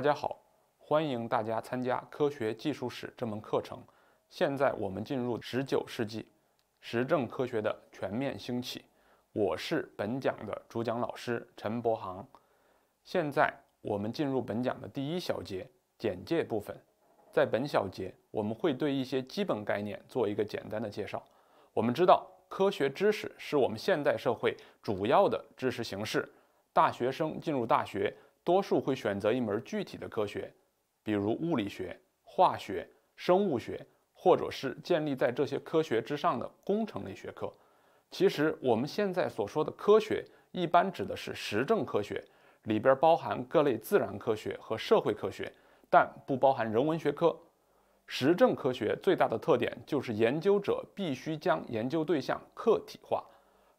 大家好，欢迎大家参加科学技术史这门课程。现在我们进入十九世纪，实证科学的全面兴起。我是本讲的主讲老师陈博航。现在我们进入本讲的第一小节简介部分。在本小节，我们会对一些基本概念做一个简单的介绍。我们知道，科学知识是我们现代社会主要的知识形式。大学生进入大学。多数会选择一门具体的科学，比如物理学、化学、生物学，或者是建立在这些科学之上的工程类学科。其实我们现在所说的科学，一般指的是实证科学，里边包含各类自然科学和社会科学，但不包含人文学科。实证科学最大的特点就是研究者必须将研究对象客体化。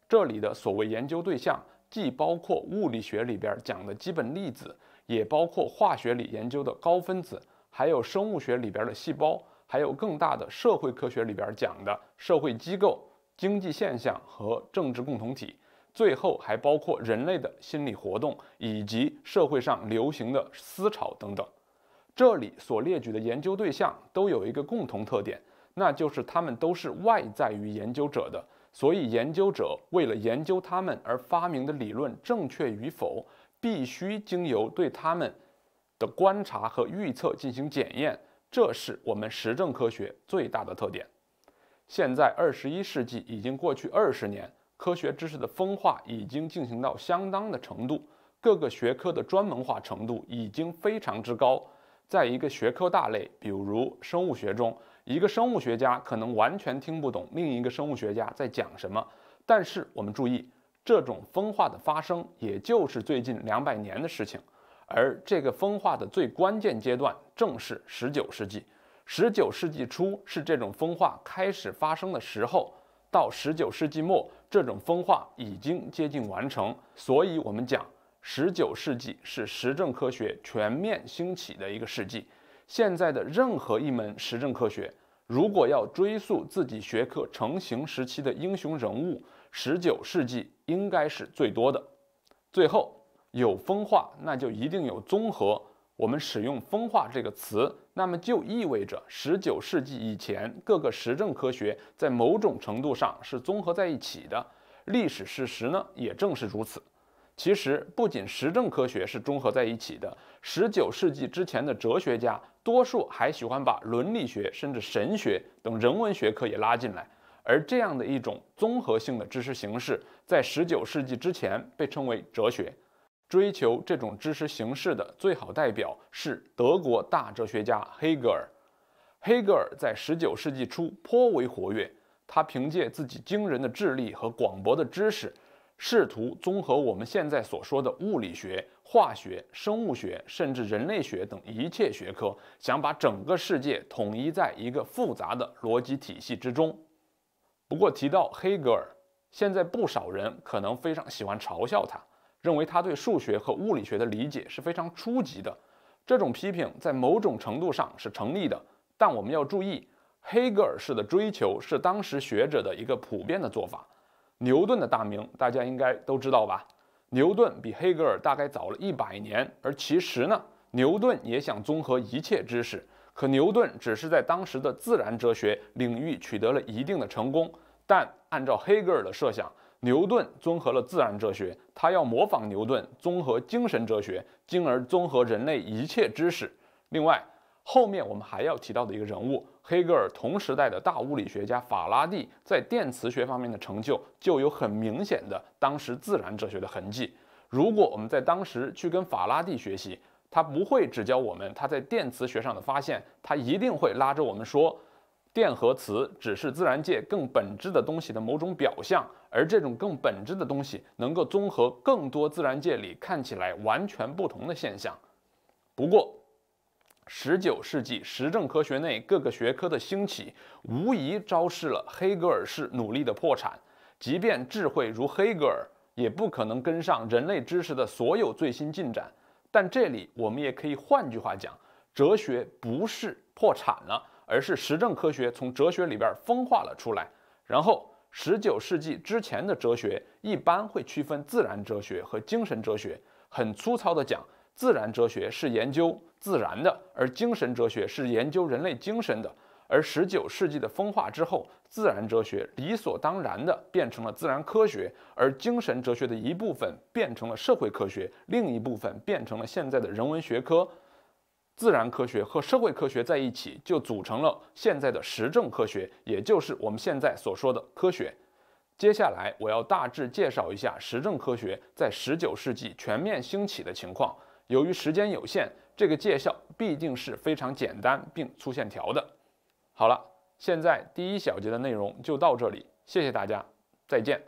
这里的所谓研究对象。既包括物理学里边讲的基本粒子，也包括化学里研究的高分子，还有生物学里边的细胞，还有更大的社会科学里边讲的社会机构、经济现象和政治共同体，最后还包括人类的心理活动以及社会上流行的思潮等等。这里所列举的研究对象都有一个共同特点，那就是他们都是外在于研究者的。所以，研究者为了研究它们而发明的理论正确与否，必须经由对它们的观察和预测进行检验。这是我们实证科学最大的特点。现在，二十一世纪已经过去二十年，科学知识的分化已经进行到相当的程度，各个学科的专门化程度已经非常之高。在一个学科大类，比如生物学中，一个生物学家可能完全听不懂另一个生物学家在讲什么，但是我们注意，这种风化的发生，也就是最近两百年的事情，而这个风化的最关键阶段正是十九世纪。十九世纪初是这种风化开始发生的时候，到十九世纪末，这种风化已经接近完成。所以，我们讲十九世纪是实证科学全面兴起的一个世纪。现在的任何一门实证科学，如果要追溯自己学科成型时期的英雄人物，十九世纪应该是最多的。最后有分化，那就一定有综合。我们使用“分化”这个词，那么就意味着十九世纪以前各个实证科学在某种程度上是综合在一起的。历史事实呢，也正是如此。其实，不仅实证科学是综合在一起的，十九世纪之前的哲学家多数还喜欢把伦理学甚至神学等人文学科也拉进来。而这样的一种综合性的知识形式，在十九世纪之前被称为哲学。追求这种知识形式的最好代表是德国大哲学家黑格尔。黑格尔在十九世纪初颇为活跃，他凭借自己惊人的智力和广博的知识。试图综合我们现在所说的物理学、化学、生物学，甚至人类学等一切学科，想把整个世界统一在一个复杂的逻辑体系之中。不过，提到黑格尔，现在不少人可能非常喜欢嘲笑他，认为他对数学和物理学的理解是非常初级的。这种批评在某种程度上是成立的，但我们要注意，黑格尔式的追求是当时学者的一个普遍的做法。牛顿的大名大家应该都知道吧？牛顿比黑格尔大概早了一百年，而其实呢，牛顿也想综合一切知识，可牛顿只是在当时的自然哲学领域取得了一定的成功。但按照黑格尔的设想，牛顿综合了自然哲学，他要模仿牛顿，综合精神哲学，进而综合人类一切知识。另外，后面我们还要提到的一个人物，黑格尔同时代的大物理学家法拉第，在电磁学方面的成就就有很明显的当时自然哲学的痕迹。如果我们在当时去跟法拉第学习，他不会只教我们他在电磁学上的发现，他一定会拉着我们说，电和磁只是自然界更本质的东西的某种表象，而这种更本质的东西能够综合更多自然界里看起来完全不同的现象。不过。十九世纪实证科学内各个学科的兴起，无疑昭示了黑格尔式努力的破产。即便智慧如黑格尔，也不可能跟上人类知识的所有最新进展。但这里我们也可以换句话讲，哲学不是破产了，而是实证科学从哲学里边分化了出来。然后十九世纪之前的哲学一般会区分自然哲学和精神哲学。很粗糙的讲，自然哲学是研究。自然的，而精神哲学是研究人类精神的，而十九世纪的风化之后，自然哲学理所当然的变成了自然科学，而精神哲学的一部分变成了社会科学，另一部分变成了现在的人文学科。自然科学和社会科学在一起，就组成了现在的实证科学，也就是我们现在所说的科学。接下来，我要大致介绍一下实证科学在十九世纪全面兴起的情况。由于时间有限。这个介效必定是非常简单并粗线条的。好了，现在第一小节的内容就到这里，谢谢大家，再见。